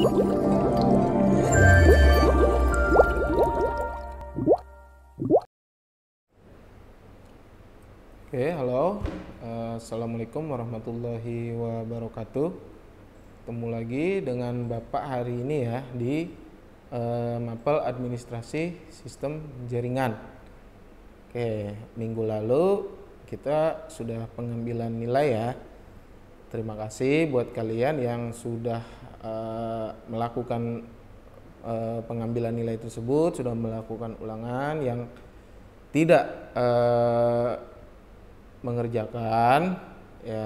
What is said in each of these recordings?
Oke, okay, halo. Uh, Assalamualaikum warahmatullahi wabarakatuh. Ketemu lagi dengan Bapak hari ini ya di uh, Mapel Administrasi Sistem Jaringan. Oke, okay, minggu lalu kita sudah pengambilan nilai ya. Terima kasih buat kalian yang sudah Eh, melakukan uh, pengambilan nilai tersebut, sudah melakukan ulangan yang tidak uh, mengerjakan, ya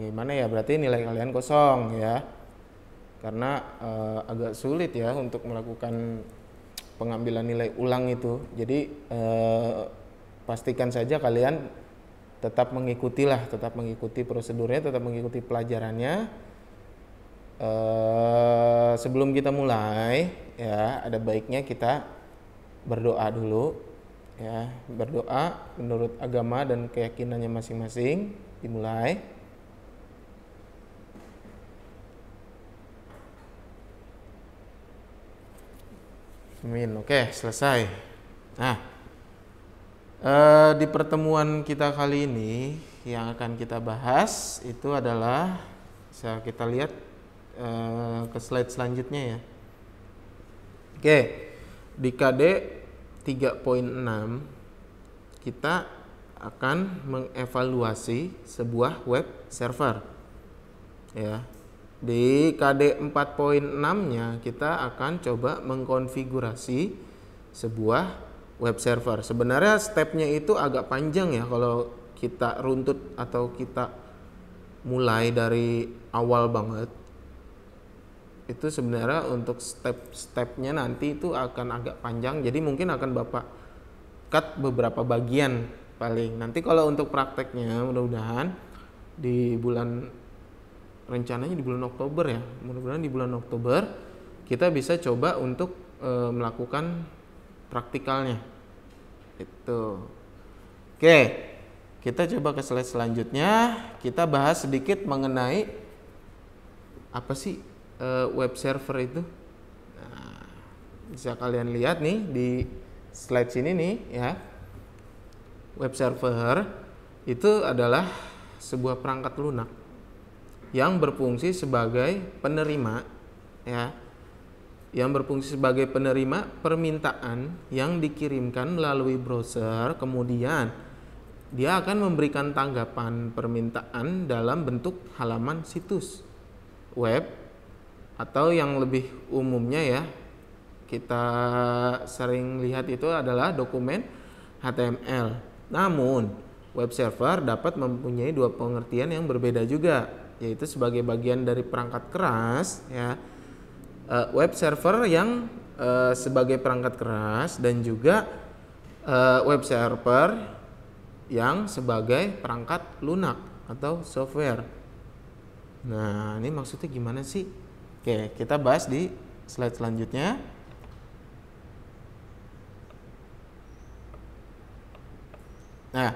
gimana ya berarti nilai kalian kosong ya, karena uh, agak sulit ya untuk melakukan pengambilan nilai ulang itu. Jadi uh, pastikan saja kalian tetap mengikutilah, tetap mengikuti prosedurnya, tetap mengikuti pelajarannya Eh, sebelum kita mulai ya ada baiknya kita berdoa dulu ya berdoa menurut agama dan keyakinannya masing-masing dimulai Amin. Oke, selesai. Nah, eh, di pertemuan kita kali ini yang akan kita bahas itu adalah, saya kita lihat Eh, ke slide selanjutnya ya. Oke, di KD 3.6 kita akan mengevaluasi sebuah web server. Ya. Di KD 4.6-nya kita akan coba mengkonfigurasi sebuah web server. Sebenarnya stepnya itu agak panjang ya kalau kita runtut atau kita mulai dari awal banget itu sebenarnya untuk step-stepnya nanti itu akan agak panjang jadi mungkin akan bapak cut beberapa bagian paling nanti kalau untuk prakteknya mudah-mudahan di bulan rencananya di bulan Oktober ya mudah-mudahan di bulan Oktober kita bisa coba untuk e, melakukan praktikalnya itu oke kita coba ke slide selanjutnya kita bahas sedikit mengenai apa sih uh, web server itu. Nah, bisa kalian lihat nih di slide sini nih ya. Web server itu adalah sebuah perangkat lunak yang berfungsi sebagai penerima ya. Yang berfungsi sebagai penerima permintaan yang dikirimkan melalui browser kemudian dia akan memberikan tanggapan permintaan dalam bentuk halaman situs web atau yang lebih umumnya ya kita sering lihat itu adalah dokumen HTML. Namun, web server dapat mempunyai dua pengertian yang berbeda juga, yaitu sebagai bagian dari perangkat keras ya. E, web server yang e, sebagai perangkat keras dan juga e, web server yang sebagai perangkat lunak atau software. Nah, ini maksudnya gimana sih? Oke, kita bahas di slide selanjutnya. Nah,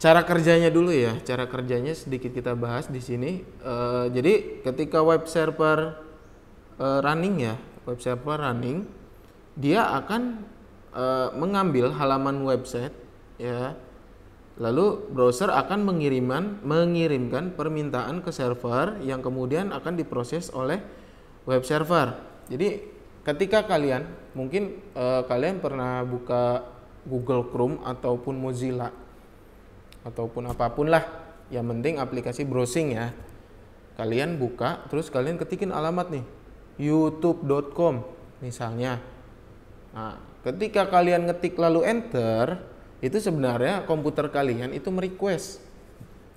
cara kerjanya dulu ya. Cara kerjanya sedikit kita bahas di sini. E, jadi ketika web server e, running ya, web server running, dia akan e, mengambil halaman website ya Lalu browser akan mengiriman mengirimkan permintaan ke server yang kemudian akan diproses oleh web server. Jadi ketika kalian mungkin eh, kalian pernah buka Google Chrome ataupun Mozilla ataupun apapun lah yang penting aplikasi browsing ya. Kalian buka terus kalian ketikin alamat nih youtube.com misalnya. Nah, ketika kalian ngetik lalu enter itu sebenarnya komputer kalian itu merequest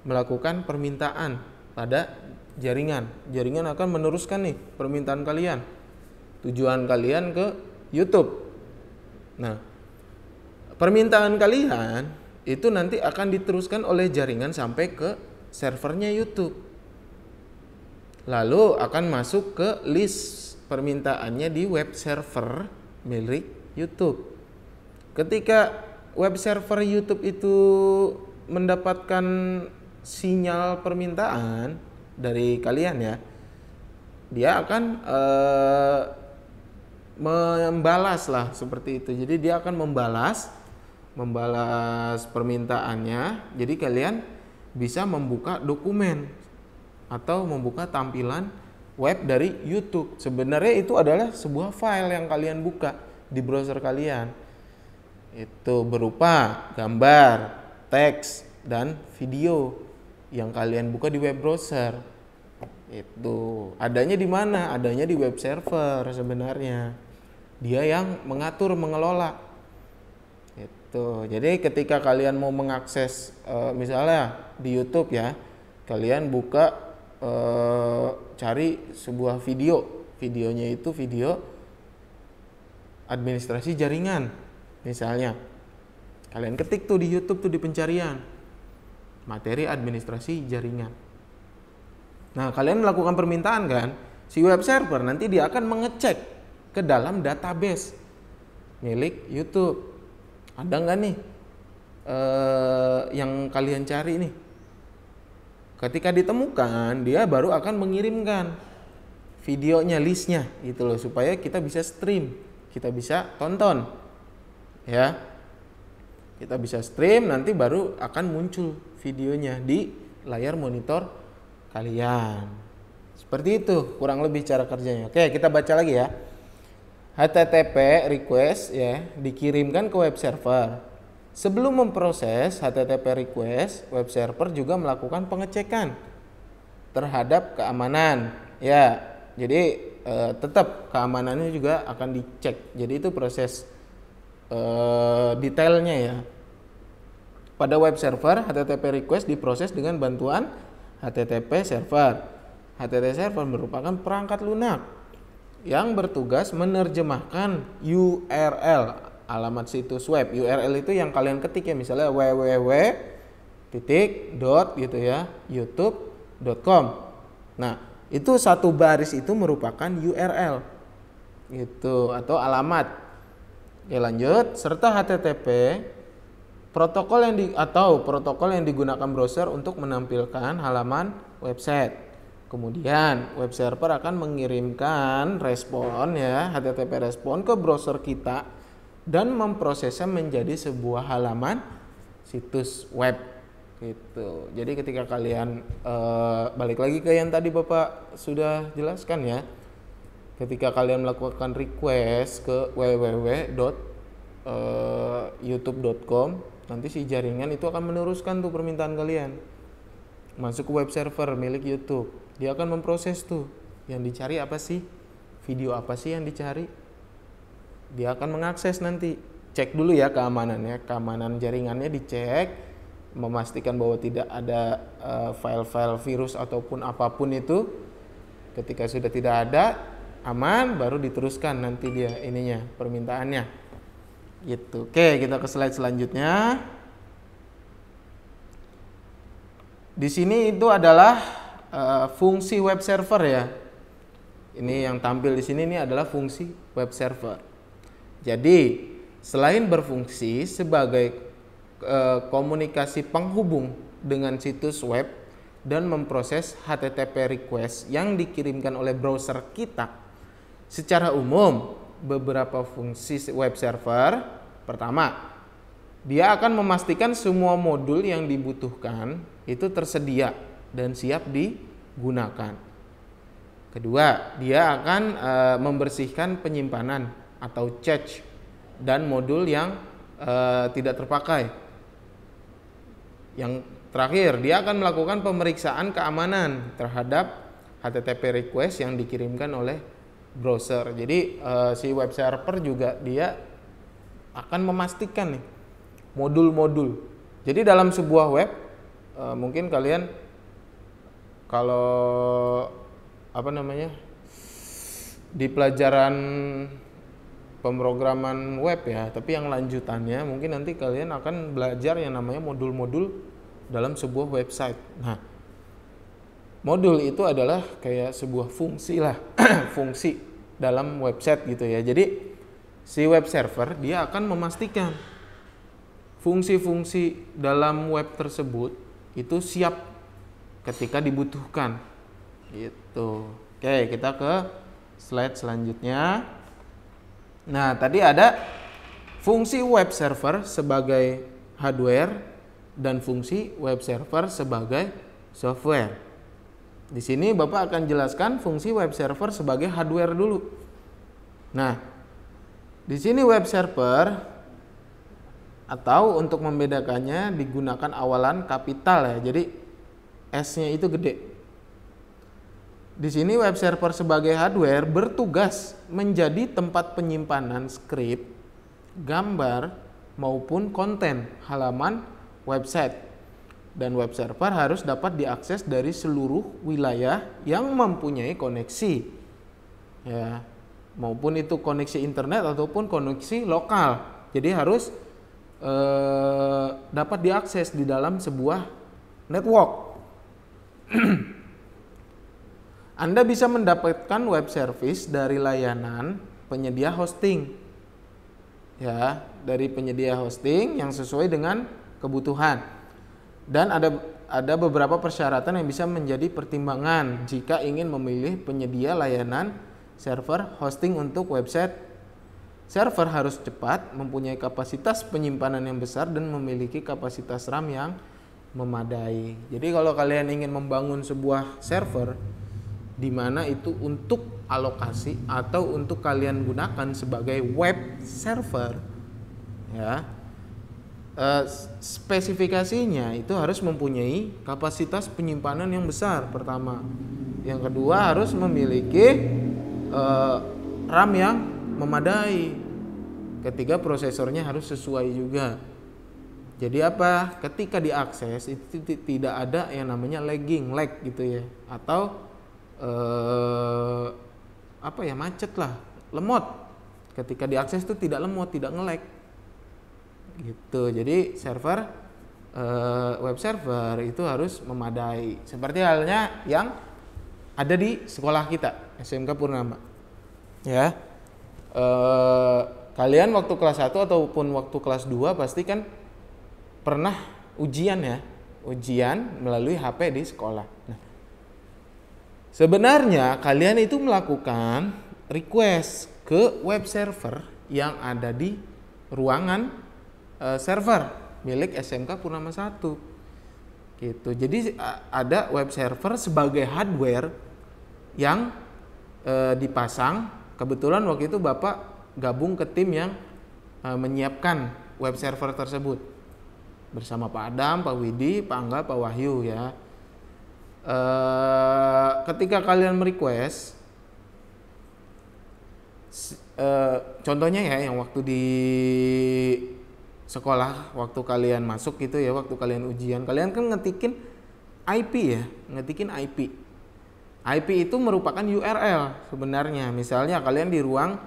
melakukan permintaan pada jaringan. Jaringan akan meneruskan nih permintaan kalian. Tujuan kalian ke YouTube. Nah, permintaan kalian itu nanti akan diteruskan oleh jaringan sampai ke servernya YouTube. Lalu akan masuk ke list permintaannya di web server milik YouTube. Ketika web server YouTube itu mendapatkan sinyal permintaan dari kalian ya, dia akan uh, membalas lah seperti itu. Jadi dia akan membalas, membalas permintaannya. Jadi kalian bisa membuka dokumen atau membuka tampilan web dari YouTube. Sebenarnya itu adalah sebuah file yang kalian buka di browser kalian itu berupa gambar, teks, dan video yang kalian buka di web browser. Itu adanya di mana? Adanya di web server sebenarnya. Dia yang mengatur, mengelola. Itu. Jadi ketika kalian mau mengakses eh, misalnya di YouTube ya, kalian buka eh, cari sebuah video. Videonya itu video administrasi jaringan Misalnya, kalian ketik tuh di YouTube tuh di pencarian materi administrasi jaringan. Nah, kalian melakukan permintaan kan? Si web server nanti dia akan mengecek ke dalam database milik YouTube. Ada nggak nih eh, yang kalian cari nih? Ketika ditemukan, dia baru akan mengirimkan videonya, listnya, gitu loh, supaya kita bisa stream, kita bisa tonton ya kita bisa stream nanti baru akan muncul videonya di layar monitor kalian seperti itu kurang lebih cara kerjanya oke kita baca lagi ya HTTP request ya dikirimkan ke web server sebelum memproses HTTP request web server juga melakukan pengecekan terhadap keamanan ya jadi eh, tetap keamanannya juga akan dicek jadi itu proses Eh, detailnya ya. Pada web server, HTTP request diproses dengan bantuan HTTP server. HTTP server merupakan perangkat lunak yang bertugas menerjemahkan URL alamat situs web. URL itu yang kalian ketik ya misalnya www titik dot gitu ya youtube.com. Nah, itu satu baris itu merupakan URL gitu atau alamat Oke, lanjut serta HTTP protokol yang di, atau protokol yang digunakan browser untuk menampilkan halaman website. Kemudian web server akan mengirimkan respon ya HTTP respon ke browser kita dan memprosesnya menjadi sebuah halaman situs web gitu. Jadi ketika kalian e, balik lagi ke yang tadi Bapak sudah jelaskan ya, ketika kalian melakukan request ke www.youtube.com eh, nanti si jaringan itu akan meneruskan tuh permintaan kalian masuk ke web server milik YouTube dia akan memproses tuh yang dicari apa sih video apa sih yang dicari dia akan mengakses nanti cek dulu ya keamanannya keamanan jaringannya dicek memastikan bahwa tidak ada eh, file-file virus ataupun apapun itu ketika sudah tidak ada aman baru diteruskan nanti dia ininya permintaannya gitu oke kita ke slide selanjutnya di sini itu adalah uh, fungsi web server ya ini yang tampil di sini ini adalah fungsi web server jadi selain berfungsi sebagai uh, komunikasi penghubung dengan situs web dan memproses HTTP request yang dikirimkan oleh browser kita secara umum beberapa fungsi web server pertama dia akan memastikan semua modul yang dibutuhkan itu tersedia dan siap digunakan. Kedua, dia akan e, membersihkan penyimpanan atau cache dan modul yang e, tidak terpakai. Yang terakhir, dia akan melakukan pemeriksaan keamanan terhadap HTTP request yang dikirimkan oleh browser. Jadi uh, si web server juga dia akan memastikan nih modul-modul. Jadi dalam sebuah web uh, mungkin kalian kalau apa namanya di pelajaran pemrograman web ya, tapi yang lanjutannya mungkin nanti kalian akan belajar yang namanya modul-modul dalam sebuah website. Nah, Modul itu adalah kayak sebuah fungsi lah, fungsi dalam website gitu ya. Jadi si web server dia akan memastikan fungsi-fungsi dalam web tersebut itu siap ketika dibutuhkan. Gitu. Oke, kita ke slide selanjutnya. Nah, tadi ada fungsi web server sebagai hardware dan fungsi web server sebagai software. Di sini Bapak akan jelaskan fungsi web server sebagai hardware dulu. Nah, di sini web server atau untuk membedakannya digunakan awalan kapital ya. Jadi S-nya itu gede. Di sini web server sebagai hardware bertugas menjadi tempat penyimpanan script, gambar maupun konten halaman website dan web server harus dapat diakses dari seluruh wilayah yang mempunyai koneksi ya maupun itu koneksi internet ataupun koneksi lokal jadi harus eh, dapat diakses di dalam sebuah network Anda bisa mendapatkan web service dari layanan penyedia hosting ya dari penyedia hosting yang sesuai dengan kebutuhan dan ada ada beberapa persyaratan yang bisa menjadi pertimbangan jika ingin memilih penyedia layanan server hosting untuk website. Server harus cepat, mempunyai kapasitas penyimpanan yang besar dan memiliki kapasitas RAM yang memadai. Jadi kalau kalian ingin membangun sebuah server di mana itu untuk alokasi atau untuk kalian gunakan sebagai web server ya Eh, spesifikasinya itu harus mempunyai kapasitas penyimpanan yang besar pertama. Yang kedua harus memiliki uh, RAM yang memadai. Ketiga prosesornya harus sesuai juga. Jadi apa? Ketika diakses itu tidak ada yang namanya lagging, lag gitu ya, atau uh, apa ya macet lah, lemot. Ketika diakses itu tidak lemot, tidak ngelag gitu jadi server uh, web server itu harus memadai seperti halnya yang ada di sekolah kita SMK Purnama ya uh, kalian waktu kelas 1 ataupun waktu kelas 2 pasti kan pernah ujian ya ujian melalui HP di sekolah nah, sebenarnya kalian itu melakukan request ke web server yang ada di ruangan Eh, server milik SMK Purnama 1 gitu jadi ada web server sebagai hardware yang e, dipasang kebetulan waktu itu bapak gabung ke tim yang e, menyiapkan web server tersebut bersama Pak Adam, Pak Widi, Pak Angga, Pak Wahyu ya. E, ketika kalian merequest, e, contohnya ya yang waktu di sekolah waktu kalian masuk gitu ya waktu kalian ujian kalian kan ngetikin IP ya ngetikin IP IP itu merupakan URL sebenarnya misalnya kalian di ruang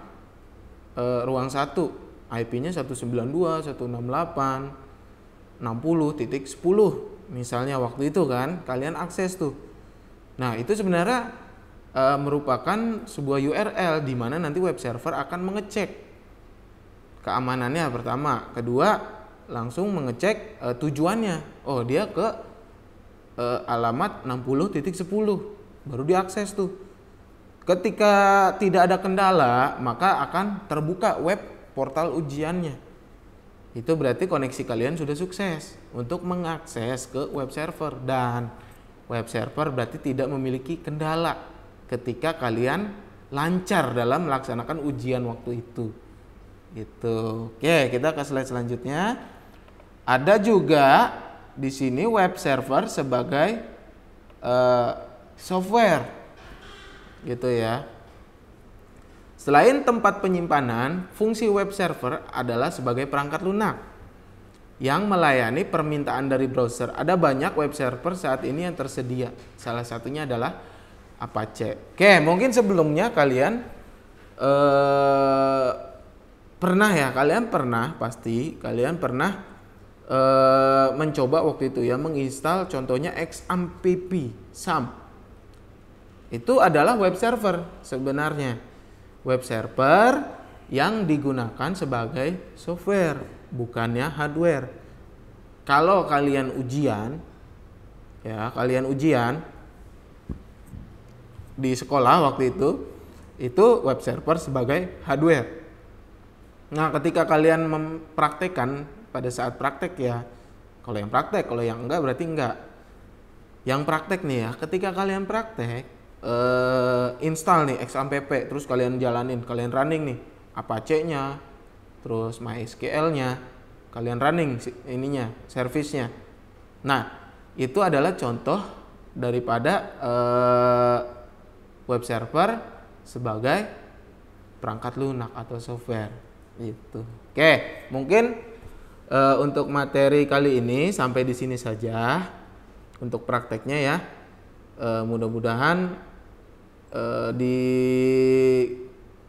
e, ruang 1 IP-nya 192 168 60 titik 10 misalnya waktu itu kan kalian akses tuh nah itu sebenarnya e, merupakan sebuah URL di mana nanti web server akan mengecek keamanannya pertama kedua langsung mengecek e, tujuannya oh dia ke e, alamat 60.10 baru diakses tuh ketika tidak ada kendala maka akan terbuka web portal ujiannya itu berarti koneksi kalian sudah sukses untuk mengakses ke web server dan web server berarti tidak memiliki kendala ketika kalian lancar dalam melaksanakan ujian waktu itu. Itu. Oke, kita ke slide selanjutnya. Ada juga di sini web server sebagai uh, software. Gitu ya. Selain tempat penyimpanan, fungsi web server adalah sebagai perangkat lunak yang melayani permintaan dari browser. Ada banyak web server saat ini yang tersedia. Salah satunya adalah Apache. Oke, mungkin sebelumnya kalian eh, pernah ya kalian pernah pasti kalian pernah uh, mencoba waktu itu ya menginstal contohnya xampp sam itu adalah web server sebenarnya web server yang digunakan sebagai software bukannya hardware kalau kalian ujian ya kalian ujian di sekolah waktu itu itu web server sebagai hardware Nah, ketika kalian mempraktekkan pada saat praktek ya, kalau yang praktek, kalau yang enggak berarti enggak. Yang praktek nih ya, ketika kalian praktek, uh, install nih XAMPP, terus kalian jalanin, kalian running nih, Apache-nya, terus MySQL-nya, kalian running ininya, servisnya. Nah, itu adalah contoh daripada uh, web server sebagai perangkat lunak atau software. Itu. Oke, mungkin uh, untuk materi kali ini sampai di sini saja untuk prakteknya ya. Uh, mudah-mudahan uh, di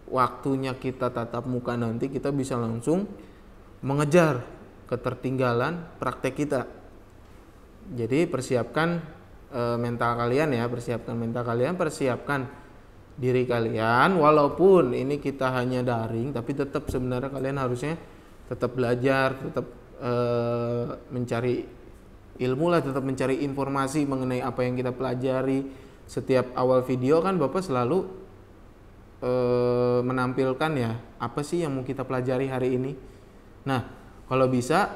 waktunya kita tatap muka nanti kita bisa langsung mengejar ketertinggalan praktek kita. Jadi persiapkan e, mental kalian ya, persiapkan mental kalian, persiapkan diri kalian walaupun ini kita hanya daring tapi tetap sebenarnya kalian harusnya tetap belajar tetap e, eh, mencari ilmu lah tetap mencari informasi mengenai apa yang kita pelajari setiap awal video kan bapak selalu e, menampilkan ya apa sih yang mau kita pelajari hari ini nah kalau bisa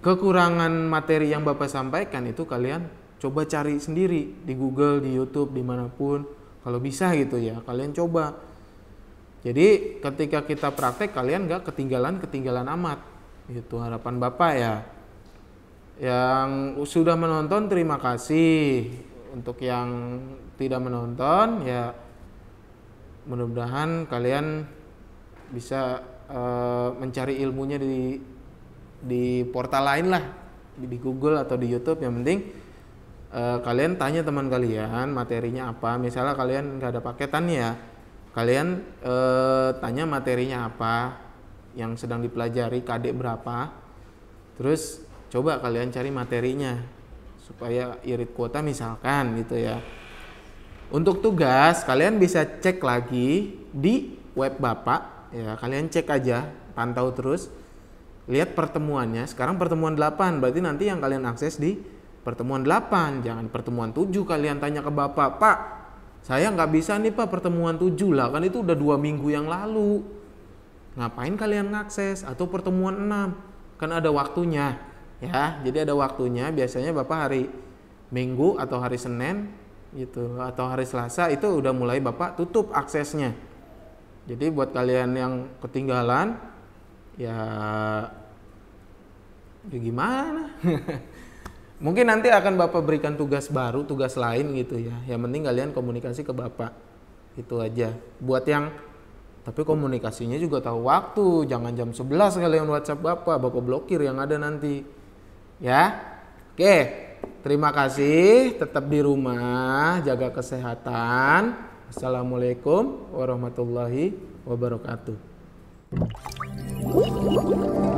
kekurangan materi yang bapak sampaikan itu kalian coba cari sendiri di Google di YouTube dimanapun kalau bisa gitu ya, kalian coba. Jadi ketika kita praktek kalian nggak ketinggalan-ketinggalan amat. Itu harapan Bapak ya. Yang sudah menonton terima kasih. Untuk yang tidak menonton ya mudah-mudahan kalian bisa e, mencari ilmunya di di portal lain lah di Google atau di YouTube yang penting Eh, kalian tanya teman kalian materinya apa misalnya kalian nggak ada paketan ya kalian eh, tanya materinya apa yang sedang dipelajari KD berapa terus coba kalian cari materinya supaya irit kuota misalkan gitu ya untuk tugas kalian bisa cek lagi di web bapak ya kalian cek aja pantau terus lihat pertemuannya sekarang pertemuan 8 berarti nanti yang kalian akses di pertemuan 8, jangan pertemuan 7 kalian tanya ke Bapak, Pak, saya nggak bisa nih Pak pertemuan 7 lah, kan itu udah dua minggu yang lalu. Ngapain kalian ngakses? Atau pertemuan 6, kan ada waktunya. ya Jadi ada waktunya, biasanya Bapak hari Minggu atau hari Senin gitu atau hari Selasa itu udah mulai Bapak tutup aksesnya. Jadi buat kalian yang ketinggalan ya, ya gimana? Mungkin nanti akan Bapak berikan tugas baru, tugas lain gitu ya. Yang penting kalian komunikasi ke Bapak. Itu aja. Buat yang tapi komunikasinya juga tahu waktu. Jangan jam 11 kalian WhatsApp Bapak, Bapak blokir yang ada nanti. Ya. Oke. Terima kasih, tetap di rumah, jaga kesehatan. Assalamualaikum warahmatullahi wabarakatuh.